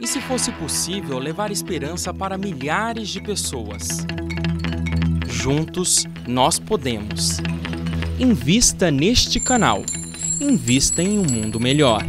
e, se fosse possível, levar esperança para milhares de pessoas. Juntos, nós podemos. Invista neste canal. Invista em um mundo melhor.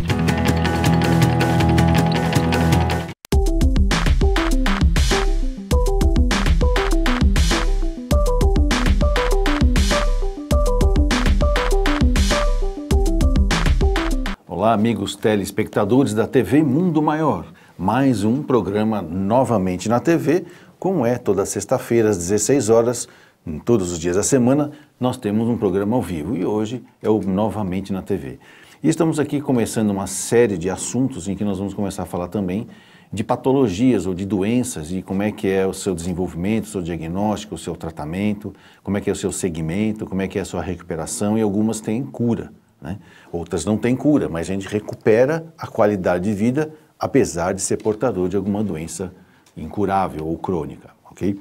Olá, amigos telespectadores da TV Mundo Maior mais um programa novamente na TV, como é toda sexta-feira às 16 horas, em todos os dias da semana, nós temos um programa ao vivo e hoje é o novamente na TV. E estamos aqui começando uma série de assuntos em que nós vamos começar a falar também de patologias ou de doenças e como é que é o seu desenvolvimento, o seu diagnóstico, o seu tratamento, como é que é o seu segmento, como é que é a sua recuperação e algumas têm cura, né? Outras não têm cura, mas a gente recupera a qualidade de vida apesar de ser portador de alguma doença incurável ou crônica, ok?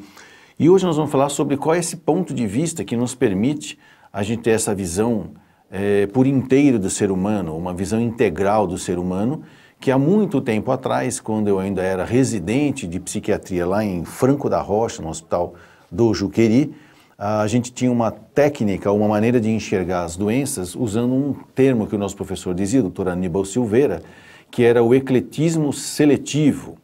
E hoje nós vamos falar sobre qual é esse ponto de vista que nos permite a gente ter essa visão é, por inteiro do ser humano, uma visão integral do ser humano, que há muito tempo atrás, quando eu ainda era residente de psiquiatria lá em Franco da Rocha, no hospital do Juqueri, a gente tinha uma técnica, uma maneira de enxergar as doenças usando um termo que o nosso professor dizia, o doutor Aníbal Silveira, que era o ecletismo seletivo.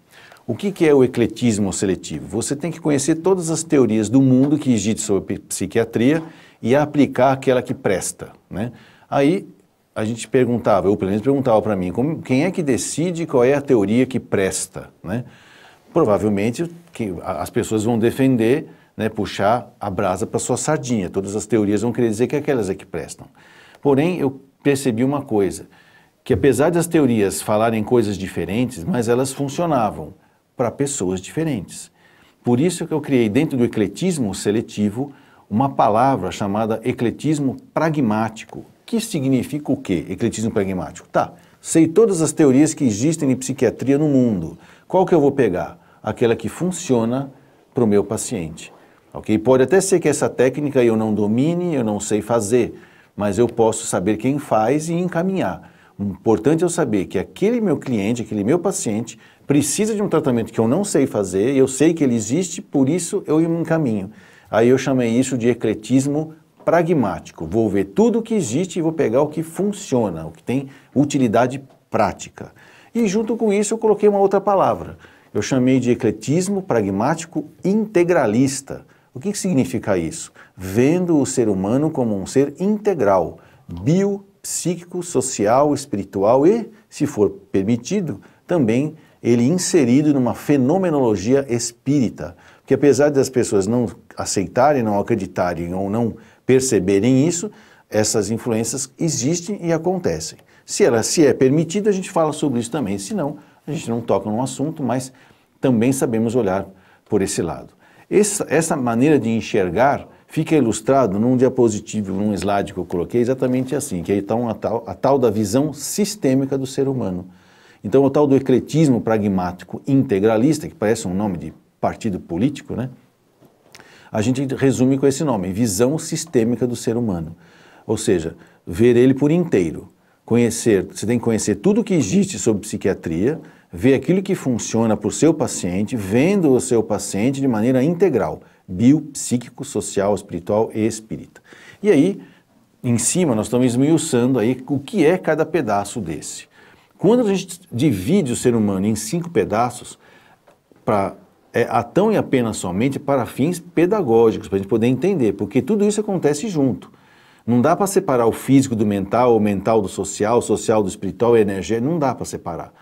O que, que é o ecletismo seletivo? Você tem que conhecer todas as teorias do mundo que existe sobre psiquiatria e aplicar aquela que presta. Né? Aí a gente perguntava, eu pelo menos perguntava para mim, como, quem é que decide qual é a teoria que presta? Né? Provavelmente que as pessoas vão defender, né, puxar a brasa para sua sardinha. Todas as teorias vão querer dizer que aquelas é que prestam. Porém, eu percebi uma coisa que apesar das teorias falarem coisas diferentes, mas elas funcionavam para pessoas diferentes. Por isso que eu criei dentro do ecletismo seletivo uma palavra chamada ecletismo pragmático, que significa o quê? Ecletismo pragmático. Tá, sei todas as teorias que existem em psiquiatria no mundo. Qual que eu vou pegar? Aquela que funciona para o meu paciente. Ok? Pode até ser que essa técnica eu não domine, eu não sei fazer, mas eu posso saber quem faz e encaminhar. O importante é eu saber que aquele meu cliente, aquele meu paciente, precisa de um tratamento que eu não sei fazer, eu sei que ele existe, por isso eu encaminho. Aí eu chamei isso de ecletismo pragmático. Vou ver tudo o que existe e vou pegar o que funciona, o que tem utilidade prática. E junto com isso eu coloquei uma outra palavra. Eu chamei de ecletismo pragmático integralista. O que, que significa isso? Vendo o ser humano como um ser integral, bio psíquico, social, espiritual e, se for permitido, também ele inserido numa fenomenologia espírita. Porque apesar das pessoas não aceitarem, não acreditarem ou não perceberem isso, essas influências existem e acontecem. Se ela se é permitida, a gente fala sobre isso também. Se não, a gente não toca no assunto, mas também sabemos olhar por esse lado. Essa, essa maneira de enxergar fica ilustrado num diapositivo, num slide que eu coloquei, exatamente assim, que aí está tal, a tal da visão sistêmica do ser humano. Então, o tal do ecletismo pragmático integralista, que parece um nome de partido político, né? A gente resume com esse nome, visão sistêmica do ser humano. Ou seja, ver ele por inteiro, conhecer, você tem que conhecer tudo o que existe sobre psiquiatria, ver aquilo que funciona para o seu paciente, vendo o seu paciente de maneira integral, psíquico, social, espiritual e espírita. E aí, em cima, nós estamos esmiuçando aí o que é cada pedaço desse. Quando a gente divide o ser humano em cinco pedaços, para é, a tão e apenas somente para fins pedagógicos, para a gente poder entender, porque tudo isso acontece junto. Não dá para separar o físico do mental, o mental do social, o social do espiritual e energético, não dá para separar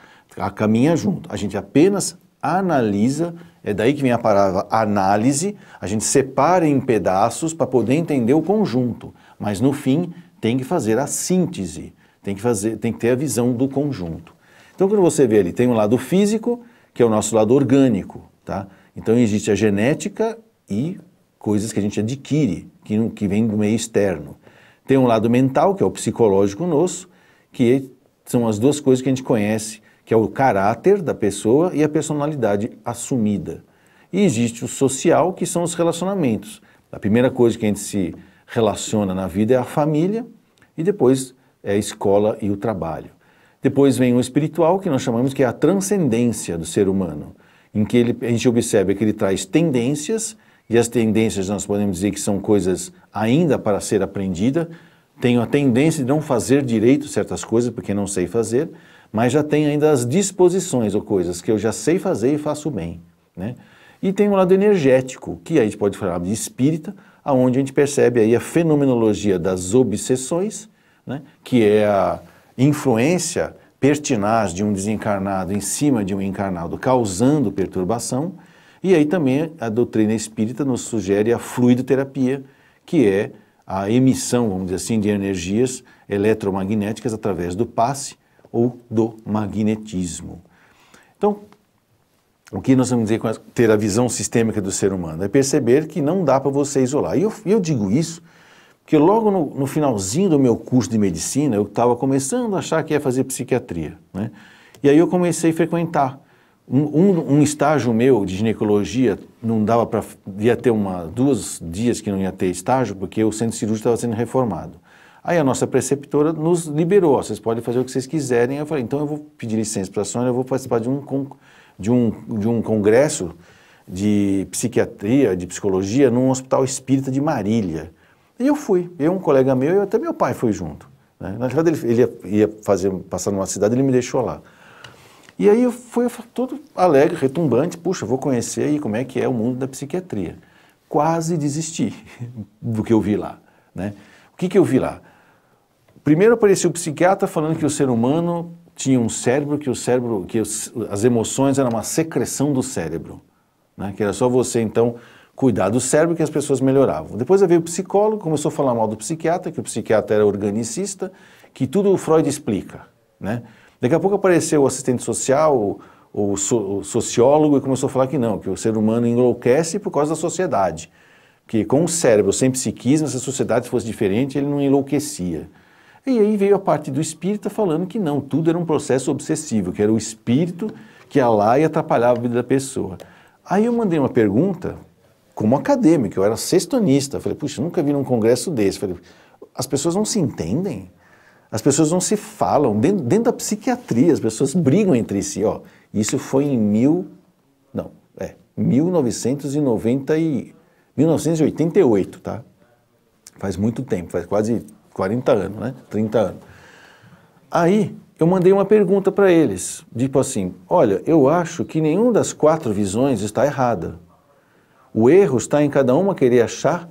caminha junto. A gente apenas analisa, é daí que vem a palavra análise, a gente separa em pedaços para poder entender o conjunto, mas no fim tem que fazer a síntese, tem que, fazer, tem que ter a visão do conjunto. Então, quando você vê ali, tem um lado físico, que é o nosso lado orgânico, tá? Então, existe a genética e coisas que a gente adquire, que, que vem do meio externo. Tem um lado mental, que é o psicológico nosso, que são as duas coisas que a gente conhece que é o caráter da pessoa e a personalidade assumida. E existe o social, que são os relacionamentos. A primeira coisa que a gente se relaciona na vida é a família e depois é a escola e o trabalho. Depois vem o espiritual, que nós chamamos que é a transcendência do ser humano, em que ele, a gente observa que ele traz tendências, e as tendências nós podemos dizer que são coisas ainda para ser aprendida. Tenho a tendência de não fazer direito certas coisas porque não sei fazer, mas já tem ainda as disposições ou coisas que eu já sei fazer e faço bem, né? E tem o um lado energético, que a gente pode falar de espírita, aonde a gente percebe aí a fenomenologia das obsessões, né? que é a influência pertinaz de um desencarnado em cima de um encarnado, causando perturbação. E aí também a doutrina espírita nos sugere a fluidoterapia, que é a emissão, vamos dizer assim, de energias eletromagnéticas através do passe, ou do magnetismo. Então, o que nós vamos dizer com ter a visão sistêmica do ser humano? É perceber que não dá para você isolar. E eu, eu digo isso porque logo no, no, finalzinho do meu curso de medicina, eu estava começando a achar que ia fazer psiquiatria. Né? E aí eu comecei a frequentar. Um, um, um estágio meu de ginecologia não dava para. ia ter uma, duas dias que não ia ter estágio, porque o centro cirúrgico estava sendo reformado. Aí a nossa preceptora nos liberou, vocês podem fazer o que vocês quiserem. Eu falei, então eu vou pedir licença para a Sônia, eu vou participar de um, de um, de um congresso de psiquiatria, de psicologia, num hospital espírita de Marília. E eu fui, eu, um colega meu, e até meu pai foi junto. Né? Na verdade, ele, ele ia, ia, fazer, passar numa cidade, ele me deixou lá. E aí eu fui todo alegre, retumbante, puxa, vou conhecer aí como é que é o mundo da psiquiatria. Quase desisti do que eu vi lá. Né? O que, que eu vi lá? Primeiro apareceu o psiquiatra falando que o ser humano tinha um cérebro, que o cérebro, que os, as emoções eram uma secreção do cérebro, né? que era só você então cuidar do cérebro que as pessoas melhoravam. Depois veio o psicólogo, começou a falar mal do psiquiatra, que o psiquiatra era organicista, que tudo o Freud explica, né? Daqui a pouco apareceu o assistente social, o, so, o sociólogo, e começou a falar que não, que o ser humano enlouquece por causa da sociedade. Que com o cérebro sem psiquismo, se a sociedade fosse diferente, ele não enlouquecia. E aí veio a parte do espírita falando que não, tudo era um processo obsessivo, que era o espírito que ia lá e atrapalhava a vida da pessoa. Aí eu mandei uma pergunta como acadêmico, eu era sextonista. falei, puxa, nunca vi num congresso desse. falei, as pessoas não se entendem, as pessoas não se falam. Dentro, dentro, da psiquiatria, as pessoas brigam entre si. Ó, isso foi em mil. Não, é. 1990 e, 1988, tá? Faz muito tempo, faz quase 40 anos, né? 30 anos. Aí eu mandei uma pergunta para eles, tipo assim: olha, eu acho que nenhuma das quatro visões está errada. O erro está em cada uma querer achar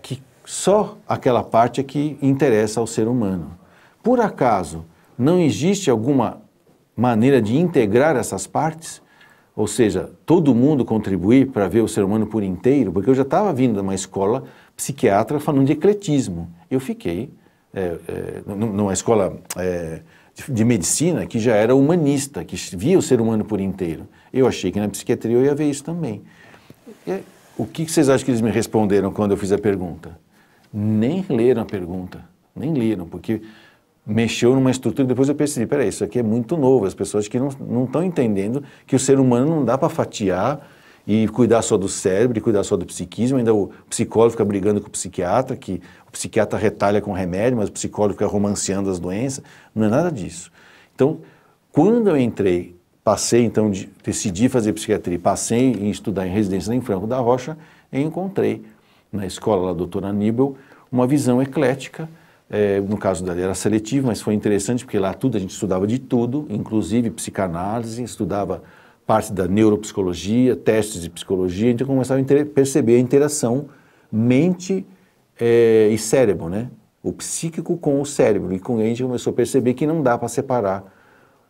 que só aquela parte é que interessa ao ser humano. Por acaso, não existe alguma maneira de integrar essas partes? Ou seja, todo mundo contribuir para ver o ser humano por inteiro? Porque eu já estava vindo de uma escola psiquiatra falando de ecletismo. Eu fiquei é, é, numa escola é, de, medicina que já era humanista, que via o ser humano por inteiro. Eu achei que na psiquiatria eu ia ver isso também. E, o que vocês acham que eles me responderam quando eu fiz a pergunta? Nem leram a pergunta, nem leram, porque mexeu numa estrutura. Depois eu percebi, peraí, isso aqui é muito novo, as pessoas que não estão entendendo que o ser humano não dá para fatiar e cuidar só do cérebro, e cuidar só do psiquismo, ainda o psicólogo fica brigando com o psiquiatra, que o psiquiatra retalha com remédio, mas o psicólogo fica romanceando as doenças, não é nada disso. Então, quando eu entrei, passei então, de, decidi fazer psiquiatria, passei em estudar em residência em Franco da Rocha, e encontrei na escola da doutora Aníbal uma visão eclética, é, no caso dela era seletivo, mas foi interessante porque lá tudo a gente estudava de tudo, inclusive psicanálise, estudava parte da neuropsicologia, testes de psicologia, a gente começava a perceber a interação mente é, e cérebro, né? O psíquico com o cérebro. E com a gente começou a perceber que não dá para separar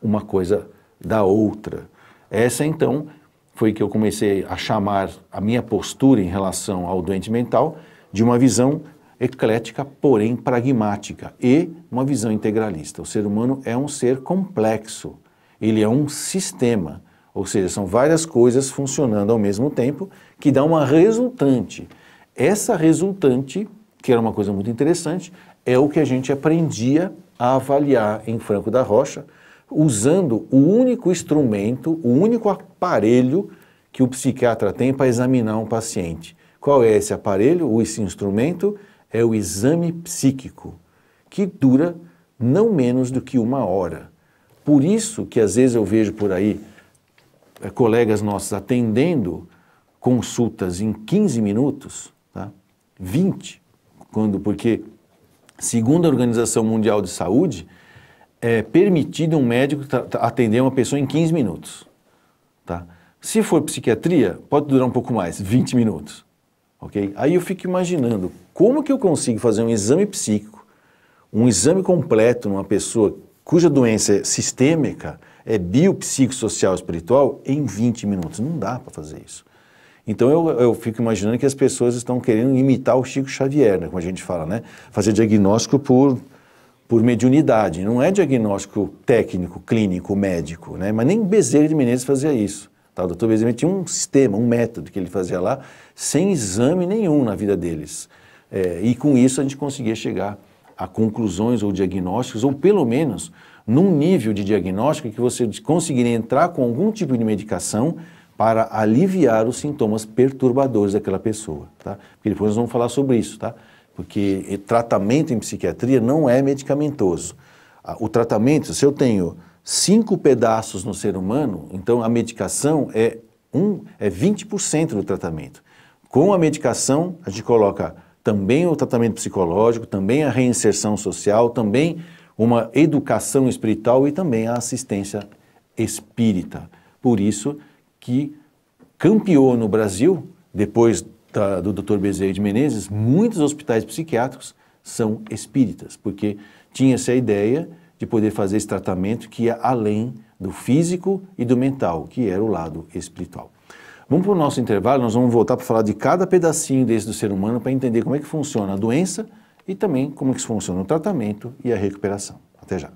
uma coisa da outra. Essa, então, foi que eu comecei a chamar a minha postura em relação ao doente mental de uma visão eclética, porém pragmática, e uma visão integralista. O ser humano é um ser complexo, ele é um sistema. Ou seja, são várias coisas funcionando ao mesmo tempo que dá uma resultante. Essa resultante, que era uma coisa muito interessante, é o que a gente aprendia a avaliar em Franco da Rocha, usando o único instrumento, o único aparelho que o psiquiatra tem para examinar um paciente. Qual é esse aparelho, esse instrumento? É o exame psíquico, que dura não menos do que uma hora. Por isso que às vezes eu vejo por aí eh, colegas nossos atendendo consultas em 15 minutos, tá? 20, quando, porque segundo a Organização Mundial de Saúde, é permitido um médico atender uma pessoa em 15 minutos. Tá? Se for psiquiatria, pode durar um pouco mais, 20 minutos. Okay? Aí eu fico imaginando como que eu consigo fazer um exame psíquico, um exame completo numa pessoa cuja doença é sistêmica, é biopsicossocial espiritual em 20 minutos. Não dá para fazer isso. Então eu, eu fico imaginando que as pessoas estão querendo imitar o Chico Xavier, né, como a gente fala, né? Fazer diagnóstico por, por mediunidade. Não é diagnóstico técnico, clínico, médico, né? Mas nem Bezerra de Menezes fazia isso. Tá? O doutor Bezerra tinha um sistema, um método que ele fazia lá, sem exame nenhum na vida deles. É, e com isso a gente conseguia chegar a conclusões ou diagnósticos, ou pelo menos num nível de diagnóstico que você conseguiria entrar com algum tipo de medicação para aliviar os sintomas perturbadores daquela pessoa, tá? Porque depois nós vamos falar sobre isso, tá? Porque tratamento em psiquiatria não é medicamentoso. O tratamento, se eu tenho cinco pedaços no ser humano, então a medicação é, um, é 20% do tratamento. Com a medicação, a gente coloca também o tratamento psicológico, também a reinserção social, também uma educação espiritual e também a assistência espírita. Por isso que campeou no Brasil, depois da, do Dr. Bezerra de Menezes, muitos hospitais psiquiátricos são espíritas, porque tinha-se a ideia de poder fazer esse tratamento que ia além do físico e do mental, que era o lado espiritual. Vamos para o nosso intervalo, nós vamos voltar para falar de cada pedacinho desse do ser humano para entender como é que funciona a doença e também como é que funciona o tratamento e a recuperação. Até já!